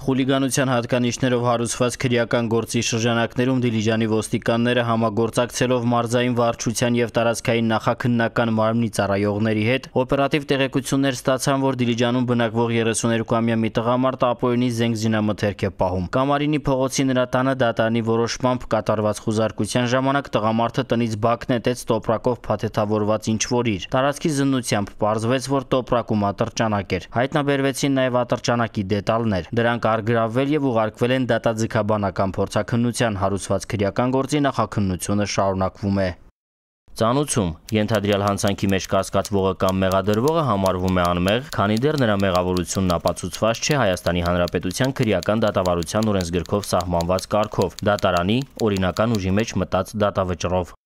Խուլիգանության հատկանիշներով հարուցված քրեական գործի շրջանակներում Դիլիջանի ոստիկանները համագործակցելով մարզային վարչության եւ տարածքային նախաքննական մարմնի ծառայողների հետ օպերատիվ տեղեկություններ ստացան, որ Դիլիջանում բնակվող 32-ամյա մի տղամարդ ապօրինի զենգզինամթերք է պահում։ Կամարինի փողոցի նրա տանը դատարանի որոշմամբ կատարված խուզարկության ժամանակ տղամարդը տնից բակ նետեց տոպրակով փաթեթավորված ինչ-որ իր։ Տարածքի զննությամբ պարզվեց, որ տոպրակում ատրճանակ էր։ Հայտնաբերվեցին նաեւ ատրճանակի դետալներ։ Դրանք տարգրավվել եւ ուղարկվել են դատաձգաբանական փորձաքննության հարուցված քրեական գործի նախաքննությունը շարունակվում է։ Ծանուցում ենթադրյալ հանցանքի մեջ կասկածվողը կամ մեղադրվողը համարվում է անմեղ, քանի դեռ նրա մեղավորությունն ապացուցված չէ Հայաստանի Հանրապետության քրեական դատավարության օրենսգրքով սահմանված կարգով՝ դատարանի օրինական ուժի մեջ մտած դատավճռով։